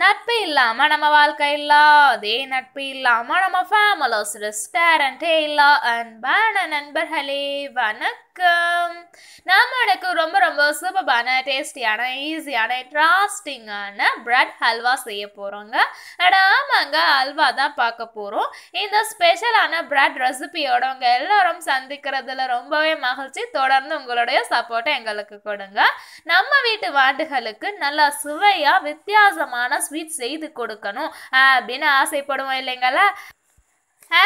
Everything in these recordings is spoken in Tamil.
நட்பு இல்லாமல் நம்ம வாழ்க்கை இல்லை அதே நட்பு இல்லாமல் நம்ம ஃபேமிலோஸ் ரெஸ்டாரண்ட்டே இல்லை அன்பான நண்பர்களே வணக்கம் வணக்கம் நாம் எனக்கு ரொம்ப ரொம்ப சூப்பரான டேஸ்டியான ஈஸியான இன்ட்ராஸ்டிங்கான பிரெட் ஹல்வா செய்ய போகிறோங்க அட ஆமாங்க அல்வா தான் பார்க்க போகிறோம் இந்த ஸ்பெஷலான பிரெட் ரெசிபியோட உங்கள் எல்லாரும் சந்திக்கிறதுல ரொம்பவே மகிழ்ச்சி தொடர்ந்து உங்களுடைய சப்போர்ட்டை எங்களுக்கு கொடுங்க நம்ம வீட்டு வாண்டுகளுக்கு நல்லா சுவையாக வித்தியாசமான ஸ்வீட் செய்து கொடுக்கணும் அப்படின்னு ஆசைப்படுவோம் இல்லைங்களா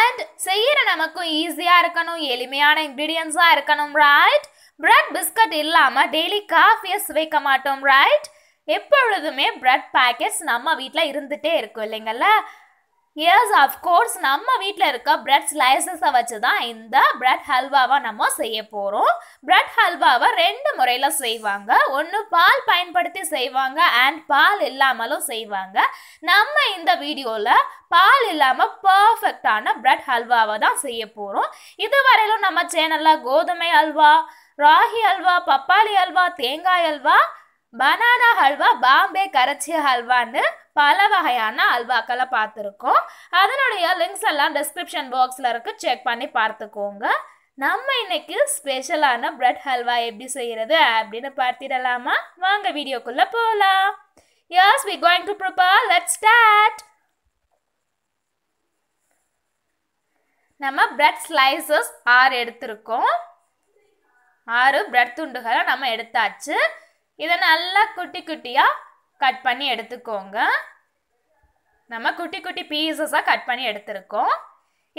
அண்ட் செய்கிற நமக்கும் ஈஸியாக இருக்கணும் எளிமையான இன்க்ரீடியன்ஸாக இருக்கணும் ரைட் பிரெட் பிஸ்கட் இல்லாமல் டெய்லி காஃபியை சுவைக்க மாட்டோம் ரைட் எப்பொழுதுமே பிரெட் பேக்கெட்ஸ் நம்ம வீட்டில் இருந்துகிட்டே இருக்கும் இல்லைங்களா எஸ் அஃப்கோர்ஸ் நம்ம வீட்டில் இருக்க பிரெட் ஸ்லைசஸை வச்சு தான் இந்த பிரெட் ஹல்வாவை நம்ம செய்ய போகிறோம் பிரெட் ஹல்வாவை ரெண்டு முறையில் செய்வாங்க ஒன்று பால் பயன்படுத்தி செய்வாங்க அண்ட் பால் இல்லாமலும் செய்வாங்க நம்ம இந்த வீடியோவில் பால் இல்லாமல் பர்ஃபெக்டான பிரெட் ஹல்வாவை தான் செய்ய போகிறோம் இதுவரையிலும் நம்ம சேனலில் கோதுமை அல்வா ராகி அல்வா பப்பாளி அல்வா தேங்காய் அல்வா பனானா ஹல்வா பாம்பே கரைச்சி ஹல்வான்னு பல வகையான அல்வாக்களை பார்த்துருக்கோம் அதனுடைய லிங்க்ஸ் எல்லாம் டிஸ்கிரிப்ஷன் பாக்ஸில் இருக்குது செக் பண்ணி பார்த்துக்கோங்க நம்ம இன்னைக்கு ஸ்பெஷலான பிரெட் ஹல்வா எப்படி செய்கிறது அப்படின்னு பார்த்திடலாமா வாங்க வீடியோக்குள்ளே போகலாம் yes we going to prepare let start நம்ம பிரெட் ஸ்லைசஸ் ஆறு எடுத்திருக்கோம் ஆறு பிரெட் துண்டுகளை நம்ம எடுத்தாச்சு இதை நல்லா குட்டி குட்டியாக கட் பண்ணி எடுத்துக்கோங்க நம்ம குட்டி குட்டி பீசஸாக கட் பண்ணி எடுத்துருக்கோம்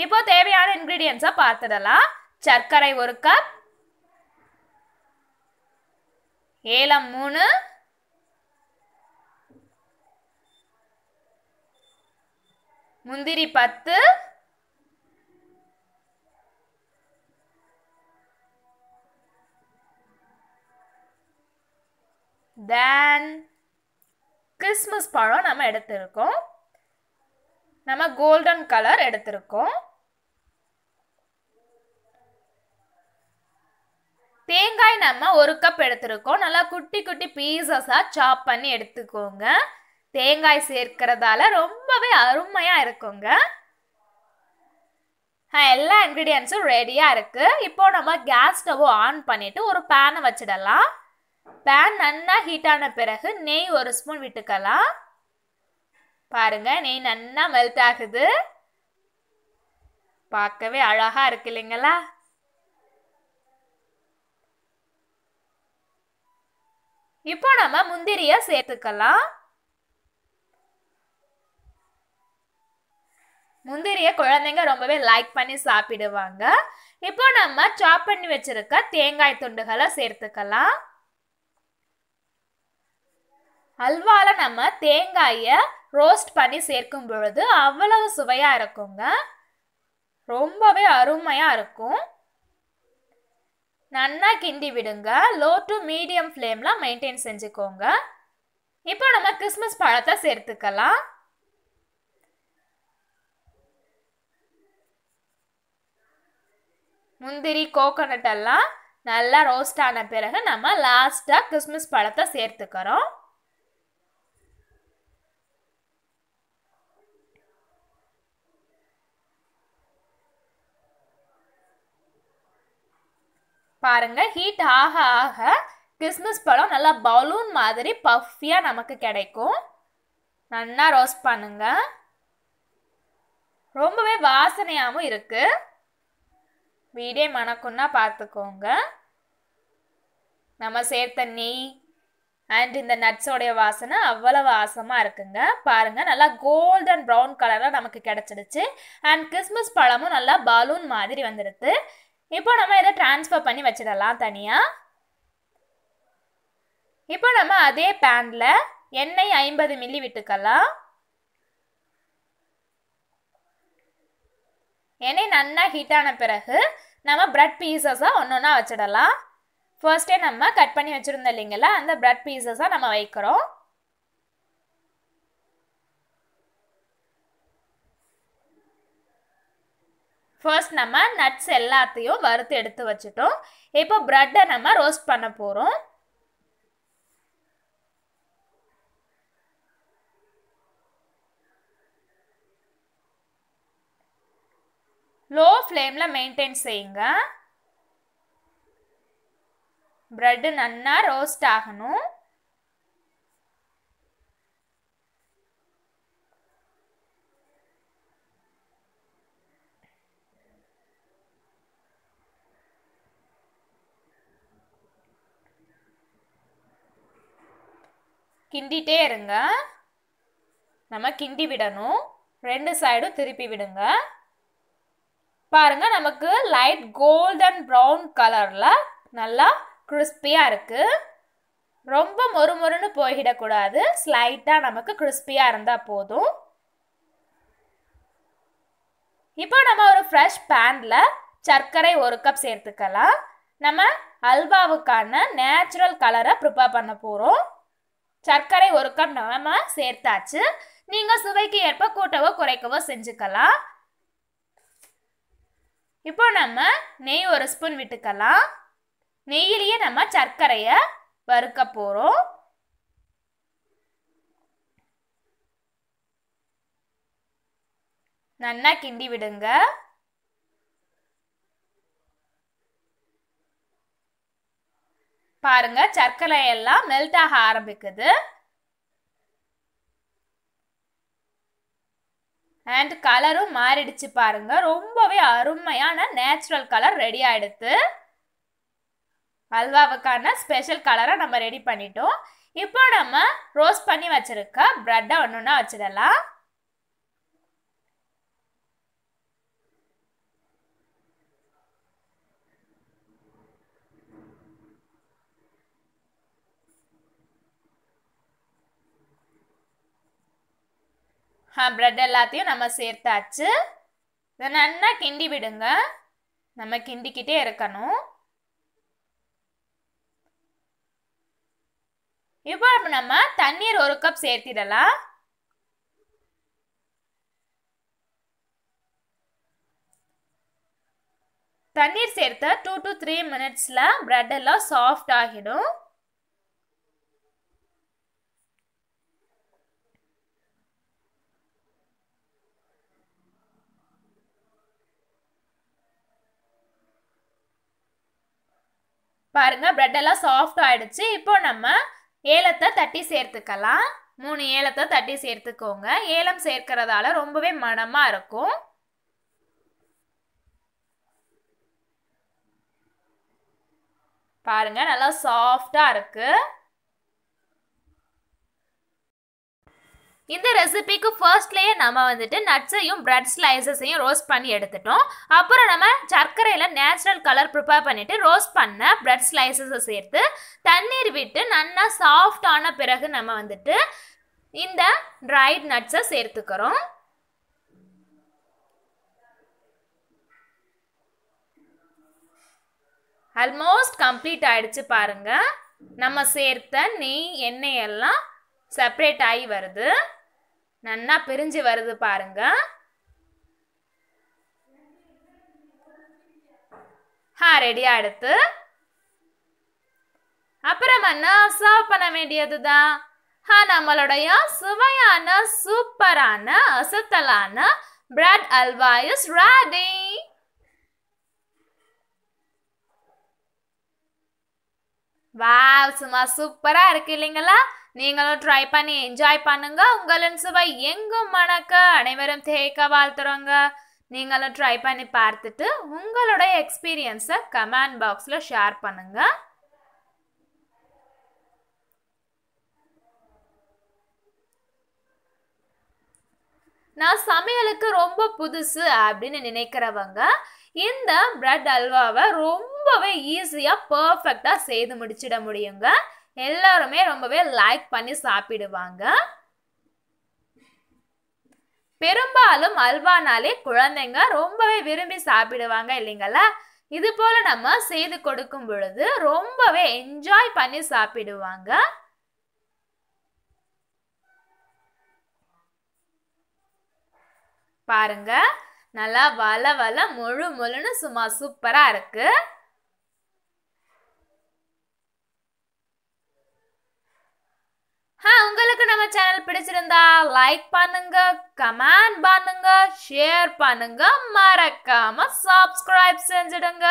இப்போ தேவையான இன்க்ரீடியன்ஸாக பார்த்துடலாம் சர்க்கரை ஒரு கப் ஏலம் மூணு முந்திரி பத்து தேன் கிறிஸ்மஸ் பழம் நம்ம எடுத்திருக்கோம் நம்ம கோல்டன் கலர் எடுத்திருக்கோம் தேங்காய் நம்ம ஒரு கப் எடுத்திருக்கோம் நல்லா குட்டி குட்டி பீசஸாக சாப் பண்ணி எடுத்துக்கோங்க தேங்காய் சேர்க்கிறதால ரொம்பவே அருமையாக இருக்குங்க எல்லா இன்க்ரீடியன்ஸும் ரெடியாக இருக்குது இப்போ நம்ம கேஸ் ஸ்டவ் ஆன் பண்ணிவிட்டு ஒரு பேனை வச்சிடலாம் பேன் நன்னா ஹீட் ஆன பிறகு நெய் ஒரு ஸ்பூன் விட்டுக்கலாம் பாருங்க நெய் நன்னா மெல்ட் ஆகுது பார்க்கவே அழகா இருக்கு இல்லைங்களா இப்போ நம்ம முந்திரிய சேர்த்துக்கலாம் முந்திரிய குழந்தைங்க ரொம்பவே லைக் பண்ணி சாப்பிடுவாங்க இப்போ நம்ம சாப் பண்ணி வச்சிருக்க தேங்காய் துண்டுகளை சேர்த்துக்கலாம் அல்வாவில் நம்ம தேங்காயை ரோஸ்ட் பண்ணி சேர்க்கும் பொழுது அவ்வளவு சுவையாக இருக்குங்க ரொம்பவே அருமையாக இருக்கும் நன்னா கிண்டி விடுங்க லோ டு மீடியம் ஃப்ளேமில் மெயின்டைன் செஞ்சுக்கோங்க இப்போ நம்ம கிறிஸ்மஸ் பழத்தை சேர்த்துக்கலாம் முந்திரி கோகோனட் எல்லாம் நல்லா ரோஸ்ட் ஆன பிறகு நம்ம லாஸ்ட்டாக கிறிஸ்மஸ் பழத்தை சேர்த்துக்கிறோம் பாருங்கள் ஹீட் ஆக ஆக கிறிஸ்மஸ் பழம் நல்லா பலூன் மாதிரி பஃப்பியாக நமக்கு கிடைக்கும் நல்லா ரோஸ்ட் பண்ணுங்க ரொம்பவே வாசனையாகவும் இருக்குது வீடே மணக்குன்னா பார்த்துக்கோங்க நம்ம சேர்த்த நெய் அண்ட் இந்த நட்ஸோடைய வாசனை அவ்வளவு வாசமாக இருக்குங்க பாருங்கள் நல்லா கோல்டன் ப்ரௌன் கலராக நமக்கு கிடச்சிடுச்சு அண்ட் கிறிஸ்மஸ் பழமும் நல்லா பலூன் மாதிரி வந்துடுது இப்போ நம்ம இதை டிரான்ஸ்ஃபர் பண்ணி வச்சிடலாம் தனியாக இப்போ நம்ம அதே பேனில் எண்ணெய் ஐம்பது மில்லி விட்டுக்கலாம் எண்ணெய் நல்லா ஹீட் ஆன பிறகு நம்ம ப்ரெட் பீசஸாக ஒன்று ஒன்றா வச்சிடலாம் ஃபர்ஸ்டே நம்ம கட் பண்ணி வச்சுருந்தோம் இல்லைங்களா அந்த ப்ரெட் பீசஸாக நம்ம வைக்கிறோம் ஃபர்ஸ்ட் நம்ம நட்ஸ் எல்லாத்தையும் வறுத்து எடுத்து வச்சுட்டோம் இப்போ ப்ரெட்டை நம்ம ரோஸ்ட் பண்ண போகிறோம் லோ ஃப்ளேமில் மெயின்டைன் செய்யுங்க ப்ரெட்டு நல்லா ரோஸ்ட் ஆகணும் கிண்டிகிட்டே இருங்க நம்ம கிண்டி விடணும் ரெண்டு சைடும் திருப்பி விடுங்க பாருங்க நமக்கு லைட் கோல்டன் ப்ரௌன் கலரில் நல்லா கிறிஸ்பியாக இருக்குது ரொம்ப மொறு மொறுன்னு போய்கிடக்கூடாது ஸ்லைட்டாக நமக்கு கிறிஸ்பியாக இருந்தால் போதும் இப்போ நம்ம ஒரு ஃப்ரெஷ் பேனில் சர்க்கரை ஒரு கப் சேர்த்துக்கலாம் நம்ம அல்வாவுக்கான நேச்சுரல் கலரை ப்ரிப்பேர் பண்ண போகிறோம் சர்க்கரை ஒரு கப் நம்ம சேர்த்தாச்சு நீங்கள் சுவைக்கு ஏற்ப கூட்டவோ குறைக்கவோ செஞ்சுக்கலாம் இப்போ நம்ம நெய் ஒரு ஸ்பூன் விட்டுக்கலாம் நெய்யிலேயே நம்ம சர்க்கரையை வறுக்க போகிறோம் நல்லா கிண்டி விடுங்க பாருங்க சர்க்கரை எல்லாம் மெல்ட் ஆக ஆரம்பிக்குது அண்ட் கலரும் மாறிடுச்சு பாருங்க ரொம்பவே அருமையான நேச்சுரல் கலர் ரெடி ஆயிடுத்து அல்வாவுக்கான ஸ்பெஷல் கலரை நம்ம ரெடி பண்ணிட்டோம் இப்போ நம்ம ரோஸ்ட் பண்ணி வச்சிருக்க ஒன்று ஒன்றா வச்சிடலாம் ஆ ப்ரெட் எல்லாத்தையும் நம்ம சேர்த்தாச்சு இதை நல்லா கிண்டி விடுங்க நம்ம கிண்டிக்கிட்டே இருக்கணும் இப்போ நம்ம தண்ணீர் ஒரு கப் சேர்த்திடலாம் தண்ணீர் சேர்த்த டூ டு த்ரீ மினிட்ஸில் ப்ரெட் எல்லாம் சாஃப்ட் ஆகிடும் பாருங்கள் ப்ரெட்டெல்லாம் சாஃப்ட் ஆயிடுச்சு இப்போ நம்ம ஏலத்தை தட்டி சேர்த்துக்கலாம் மூணு ஏலத்தை தட்டி சேர்த்துக்கோங்க ஏலம் சேர்க்கிறதால ரொம்பவே மனமாக இருக்கும் பாருங்கள் நல்லா சாஃப்டா இருக்குது இந்த ரெசிபிக்கு ஃபர்ஸ்ட்லேயே நம்ம வந்துட்டு நட்ஸையும் பிரெட் ஸ்லைசஸையும் ரோஸ்ட் பண்ணி எடுத்துட்டோம் அப்புறம் நம்ம சர்க்கரையில் நேச்சுரல் கலர் ப்ரிப்பேர் பண்ணிவிட்டு ரோஸ்ட் பண்ண பிரெட் ஸ்லைசஸை சேர்த்து தண்ணீர் விட்டு நல்லா சாஃப்டான பிறகு நம்ம வந்துட்டு இந்த ட்ரைட் நட்ஸை சேர்த்துக்கிறோம் ஆல்மோஸ்ட் கம்ப்ளீட் ஆயிடுச்சு பாருங்க நம்ம சேர்த்த நெய் எண்ணெய் எல்லாம் செப்ரேட் ஆகி வருது நன்னா பிரிஞ்சு வருது பாருங்க ஹா ரெடி அடுத்து அப்புறம் என்ன சர்வ் பண்ண வேண்டியதுதான் ஹா நம்மளுடைய சுவையான சூப்பரான அசத்தலான bread halwa is ready wow சும்மா சூப்பரா இருக்கு இல்லைங்களா நீங்களும் ட்ரை பண்ணி என்ஜாய் பண்ணுங்க உங்களின் சுவை எங்கும் மணக்க அனைவரும் தேய்க்க வாழ்த்துறோங்க நீங்களும் ட்ரை பண்ணி பார்த்துட்டு உங்களோட எக்ஸ்பீரியன்ஸை கமெண்ட் பாக்ஸில் ஷேர் பண்ணுங்க நான் சமையலுக்கு ரொம்ப புதுசு அப்படின்னு நினைக்கிறவங்க இந்த பிரெட் அல்வாவை ரொம்பவே ஈஸியாக பர்ஃபெக்டாக செய்து முடிச்சிட முடியுங்க எல்லாருமே ரொம்பவே லைக் பண்ணி சாப்பிடுவாங்க பெரும்பாலும் அல்வானாலே குழந்தைங்க ரொம்பவே விரும்பி சாப்பிடுவாங்க இல்லைங்களா இது போல நம்ம செய்து கொடுக்கும் பொழுது ரொம்பவே என்ஜாய் பண்ணி சாப்பிடுவாங்க பாருங்க நல்லா வள வள முழு முழுன்னு சும்மா சூப்பரா இருக்கு ஆ உங்களுக்கு நம்ம சேனல் பிடிச்சிருந்தா லைக் பண்ணுங்க கமெண்ட் பண்ணுங்க ஷேர் பண்ணுங்க மறக்காம சப்ஸ்கிரைப் செஞ்சிடுங்க